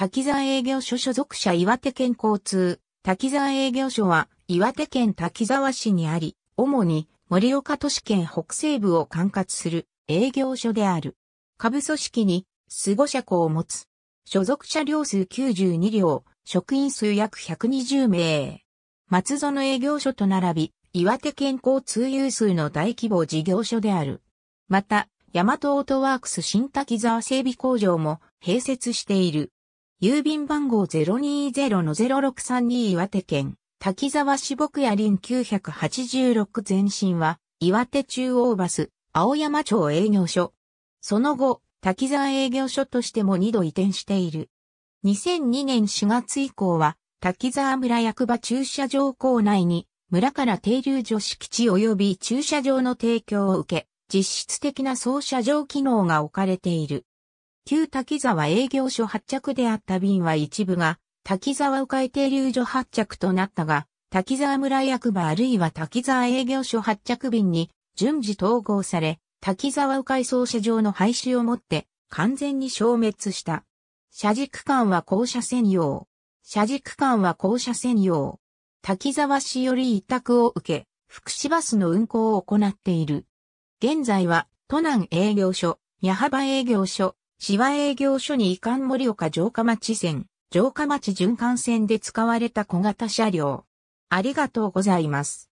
滝沢営業所所属者岩手県交通。滝沢営業所は岩手県滝沢市にあり、主に盛岡都市圏北西部を管轄する営業所である。下部組織に守護者校を持つ。所属者両数92両、職員数約120名。松園営業所と並び、岩手県交通有数の大規模事業所である。また、大和オートワークス新滝沢整備工場も併設している。郵便番号020-0632岩手県、滝沢市牧野林986前身は、岩手中央バス、青山町営業所。その後、滝沢営業所としても2度移転している。2002年4月以降は、滝沢村役場駐車場構内に、村から停留所敷地及び駐車場の提供を受け、実質的な総車場機能が置かれている。旧滝沢営業所発着であった便は一部が、滝沢迂回停留所発着となったが、滝沢村役場あるいは滝沢営業所発着便に順次統合され、滝沢迂回操車場の廃止をもって完全に消滅した。車軸間は校舎専用。車軸間は校舎専用。滝沢市より委託を受け、福祉バスの運行を行っている。現在は、都南営業所、矢幅営業所、市は営業所に移管盛岡城下町線、城下町循環線で使われた小型車両。ありがとうございます。